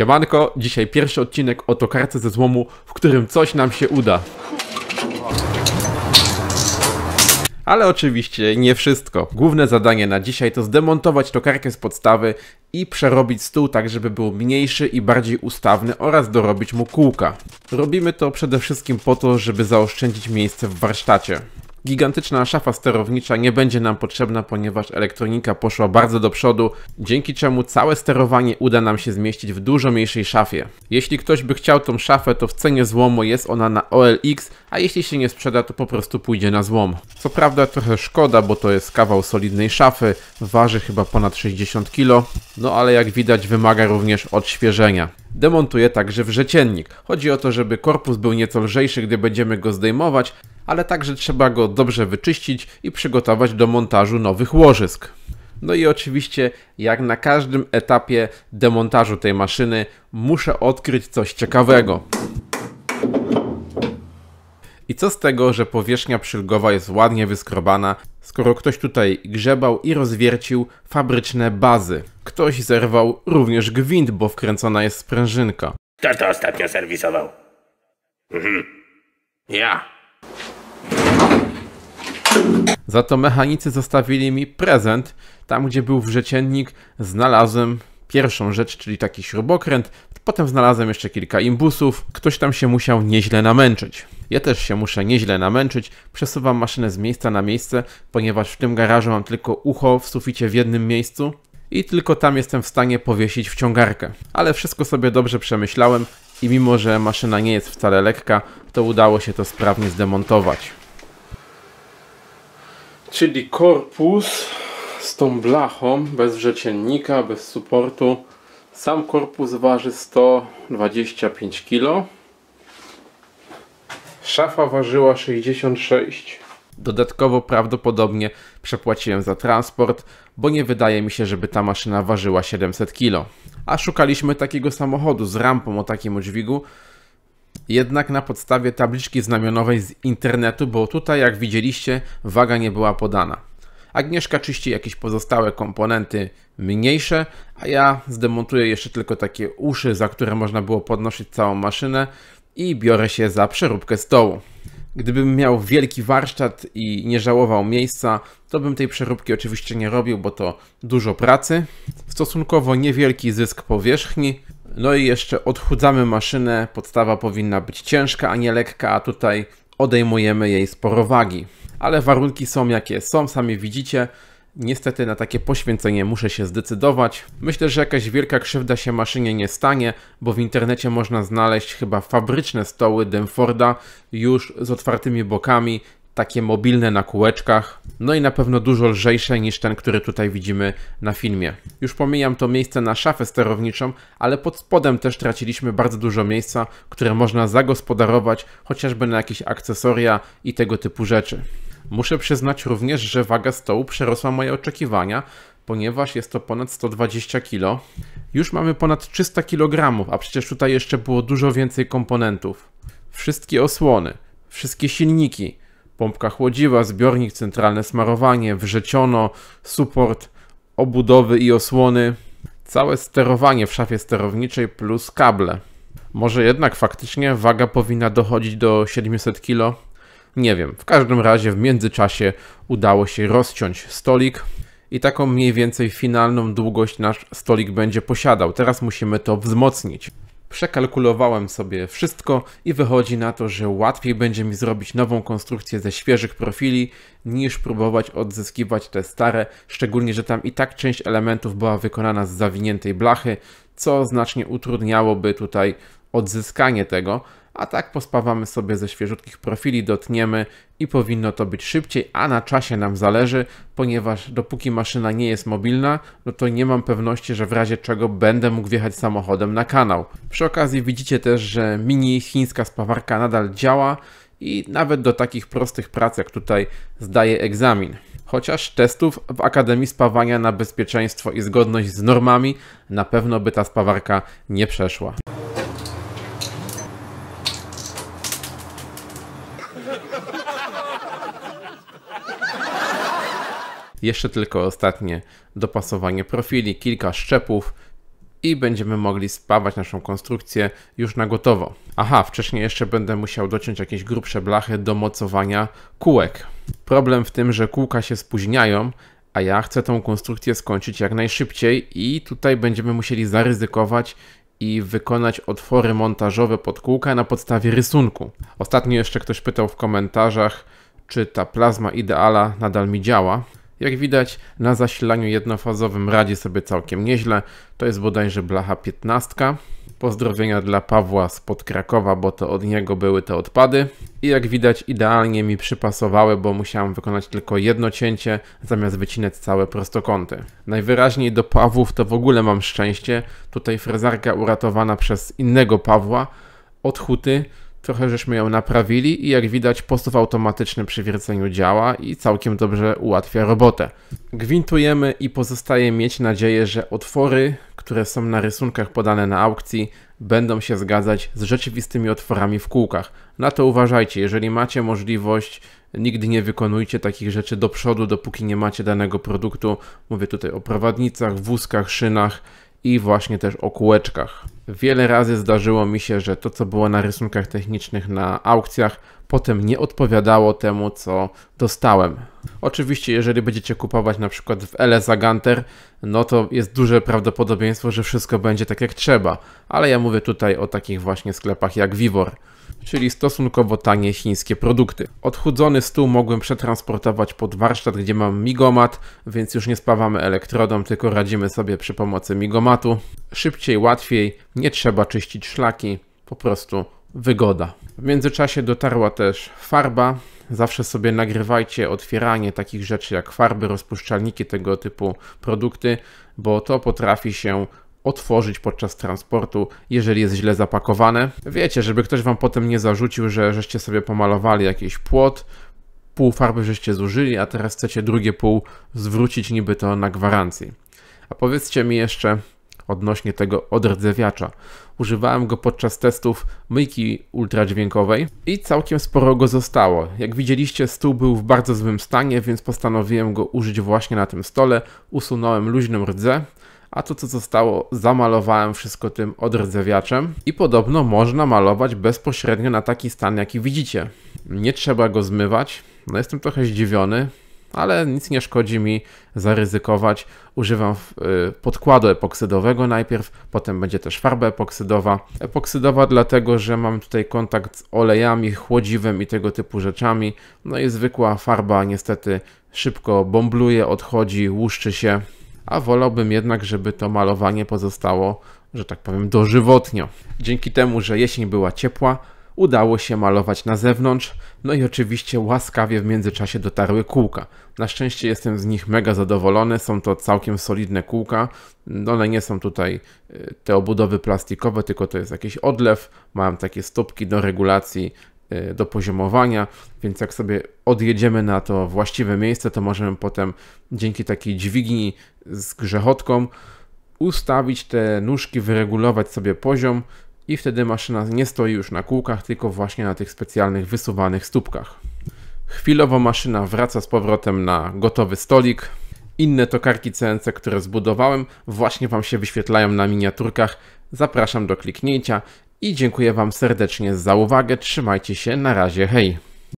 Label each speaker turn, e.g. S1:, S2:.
S1: Siemanko, dzisiaj pierwszy odcinek o tokarce ze złomu, w którym coś nam się uda. Ale oczywiście nie wszystko. Główne zadanie na dzisiaj to zdemontować tokarkę z podstawy i przerobić stół tak, żeby był mniejszy i bardziej ustawny oraz dorobić mu kółka. Robimy to przede wszystkim po to, żeby zaoszczędzić miejsce w warsztacie. Gigantyczna szafa sterownicza nie będzie nam potrzebna, ponieważ elektronika poszła bardzo do przodu, dzięki czemu całe sterowanie uda nam się zmieścić w dużo mniejszej szafie. Jeśli ktoś by chciał tą szafę, to w cenie złomu jest ona na OLX, a jeśli się nie sprzeda, to po prostu pójdzie na złom. Co prawda trochę szkoda, bo to jest kawał solidnej szafy, waży chyba ponad 60 kg, no ale jak widać wymaga również odświeżenia. Demontuję także wrzeciennik. Chodzi o to, żeby korpus był nieco lżejszy, gdy będziemy go zdejmować, ale także trzeba go dobrze wyczyścić i przygotować do montażu nowych łożysk. No i oczywiście, jak na każdym etapie demontażu tej maszyny, muszę odkryć coś ciekawego. I co z tego, że powierzchnia przylgowa jest ładnie wyskrobana, skoro ktoś tutaj grzebał i rozwiercił fabryczne bazy. Ktoś zerwał również gwint, bo wkręcona jest sprężynka. Kto to ostatnio serwisował? Mhm. Ja. Za to mechanicy zostawili mi prezent. Tam, gdzie był wrzeciennik, znalazłem pierwszą rzecz, czyli taki śrubokręt. Potem znalazłem jeszcze kilka imbusów. Ktoś tam się musiał nieźle namęczyć. Ja też się muszę nieźle namęczyć. Przesuwam maszynę z miejsca na miejsce, ponieważ w tym garażu mam tylko ucho w suficie w jednym miejscu i tylko tam jestem w stanie powiesić wciągarkę. Ale wszystko sobie dobrze przemyślałem, i mimo, że maszyna nie jest wcale lekka, to udało się to sprawnie zdemontować. Czyli korpus z tą blachą, bez wrzeciennika, bez suportu. Sam korpus waży 125 kg. Szafa ważyła 66 Dodatkowo prawdopodobnie przepłaciłem za transport, bo nie wydaje mi się, żeby ta maszyna ważyła 700 kg a szukaliśmy takiego samochodu z rampą o takim dźwigu, jednak na podstawie tabliczki znamionowej z internetu, bo tutaj, jak widzieliście, waga nie była podana. Agnieszka czyści jakieś pozostałe komponenty mniejsze, a ja zdemontuję jeszcze tylko takie uszy, za które można było podnosić całą maszynę i biorę się za przeróbkę stołu. Gdybym miał wielki warsztat i nie żałował miejsca, to bym tej przeróbki oczywiście nie robił, bo to dużo pracy, stosunkowo niewielki zysk powierzchni, no i jeszcze odchudzamy maszynę, podstawa powinna być ciężka, a nie lekka, a tutaj odejmujemy jej sporo wagi. Ale warunki są jakie są, sami widzicie, Niestety na takie poświęcenie muszę się zdecydować. Myślę, że jakaś wielka krzywda się maszynie nie stanie, bo w internecie można znaleźć chyba fabryczne stoły Denforda już z otwartymi bokami, takie mobilne na kółeczkach, no i na pewno dużo lżejsze niż ten, który tutaj widzimy na filmie. Już pomijam to miejsce na szafę sterowniczą, ale pod spodem też traciliśmy bardzo dużo miejsca, które można zagospodarować chociażby na jakieś akcesoria i tego typu rzeczy. Muszę przyznać również, że waga stołu przerosła moje oczekiwania, ponieważ jest to ponad 120 kg. Już mamy ponad 300 kg, a przecież tutaj jeszcze było dużo więcej komponentów. Wszystkie osłony, wszystkie silniki, pompka chłodziwa, zbiornik, centralne smarowanie, wrzeciono, suport, obudowy i osłony, całe sterowanie w szafie sterowniczej plus kable. Może jednak faktycznie waga powinna dochodzić do 700 kg? Nie wiem. W każdym razie w międzyczasie udało się rozciąć stolik i taką mniej więcej finalną długość nasz stolik będzie posiadał. Teraz musimy to wzmocnić. Przekalkulowałem sobie wszystko i wychodzi na to, że łatwiej będzie mi zrobić nową konstrukcję ze świeżych profili niż próbować odzyskiwać te stare, szczególnie, że tam i tak część elementów była wykonana z zawiniętej blachy, co znacznie utrudniałoby tutaj odzyskanie tego, a tak pospawamy sobie ze świeżutkich profili, dotniemy i powinno to być szybciej, a na czasie nam zależy, ponieważ dopóki maszyna nie jest mobilna, no to nie mam pewności, że w razie czego będę mógł wjechać samochodem na kanał. Przy okazji widzicie też, że mini chińska spawarka nadal działa i nawet do takich prostych prac jak tutaj zdaje egzamin. Chociaż testów w Akademii Spawania na bezpieczeństwo i zgodność z normami na pewno by ta spawarka nie przeszła. Jeszcze tylko ostatnie dopasowanie profili, kilka szczepów i będziemy mogli spawać naszą konstrukcję już na gotowo. Aha, wcześniej jeszcze będę musiał dociąć jakieś grubsze blachy do mocowania kółek. Problem w tym, że kółka się spóźniają, a ja chcę tą konstrukcję skończyć jak najszybciej i tutaj będziemy musieli zaryzykować i wykonać otwory montażowe pod kółka na podstawie rysunku. Ostatnio jeszcze ktoś pytał w komentarzach, czy ta plazma ideala nadal mi działa. Jak widać, na zasilaniu jednofazowym radzi sobie całkiem nieźle. To jest bodajże blacha 15. Pozdrowienia dla Pawła spod Krakowa, bo to od niego były te odpady. I jak widać idealnie mi przypasowały, bo musiałem wykonać tylko jedno cięcie, zamiast wycinać całe prostokąty. Najwyraźniej do Pawłów to w ogóle mam szczęście. Tutaj frezarka uratowana przez innego Pawła od huty, Trochę żeśmy ją naprawili i jak widać postuw automatyczny przy wierceniu działa i całkiem dobrze ułatwia robotę. Gwintujemy i pozostaje mieć nadzieję, że otwory, które są na rysunkach podane na aukcji, będą się zgadzać z rzeczywistymi otworami w kółkach. Na to uważajcie, jeżeli macie możliwość, nigdy nie wykonujcie takich rzeczy do przodu, dopóki nie macie danego produktu. Mówię tutaj o prowadnicach, wózkach, szynach i właśnie też o kółeczkach. Wiele razy zdarzyło mi się, że to, co było na rysunkach technicznych na aukcjach, potem nie odpowiadało temu, co dostałem. Oczywiście, jeżeli będziecie kupować na przykład w Ele no to jest duże prawdopodobieństwo, że wszystko będzie tak jak trzeba, ale ja mówię tutaj o takich właśnie sklepach jak Vivor czyli stosunkowo tanie chińskie produkty. Odchudzony stół mogłem przetransportować pod warsztat, gdzie mam migomat, więc już nie spawamy elektrodą, tylko radzimy sobie przy pomocy migomatu. Szybciej, łatwiej, nie trzeba czyścić szlaki, po prostu wygoda. W międzyczasie dotarła też farba. Zawsze sobie nagrywajcie otwieranie takich rzeczy jak farby, rozpuszczalniki, tego typu produkty, bo to potrafi się otworzyć podczas transportu, jeżeli jest źle zapakowane. Wiecie, żeby ktoś wam potem nie zarzucił, że żeście sobie pomalowali jakiś płot, pół farby żeście zużyli, a teraz chcecie drugie pół zwrócić niby to na gwarancji. A powiedzcie mi jeszcze odnośnie tego odrdzewiacza. Używałem go podczas testów myjki ultradźwiękowej i całkiem sporo go zostało. Jak widzieliście stół był w bardzo złym stanie, więc postanowiłem go użyć właśnie na tym stole. Usunąłem luźną rdzę, a to co zostało zamalowałem wszystko tym odrdzewiaczem i podobno można malować bezpośrednio na taki stan jaki widzicie. Nie trzeba go zmywać, no jestem trochę zdziwiony, ale nic nie szkodzi mi zaryzykować. Używam y, podkładu epoksydowego najpierw, potem będzie też farba epoksydowa. Epoksydowa dlatego, że mam tutaj kontakt z olejami, chłodziwem i tego typu rzeczami. No i zwykła farba niestety szybko bąbluje, odchodzi, łuszczy się a wolałbym jednak, żeby to malowanie pozostało, że tak powiem, dożywotnio. Dzięki temu, że jesień była ciepła, udało się malować na zewnątrz, no i oczywiście łaskawie w międzyczasie dotarły kółka. Na szczęście jestem z nich mega zadowolony, są to całkiem solidne kółka, one no, nie są tutaj y, te obudowy plastikowe, tylko to jest jakiś odlew, mam takie stópki do regulacji Y, do poziomowania, więc jak sobie odjedziemy na to właściwe miejsce, to możemy potem dzięki takiej dźwigni z grzechotką ustawić te nóżki, wyregulować sobie poziom i wtedy maszyna nie stoi już na kółkach, tylko właśnie na tych specjalnych wysuwanych stópkach. Chwilowo maszyna wraca z powrotem na gotowy stolik. Inne tokarki CNC, które zbudowałem, właśnie Wam się wyświetlają na miniaturkach. Zapraszam do kliknięcia i dziękuję Wam serdecznie za uwagę. Trzymajcie się, na razie, hej!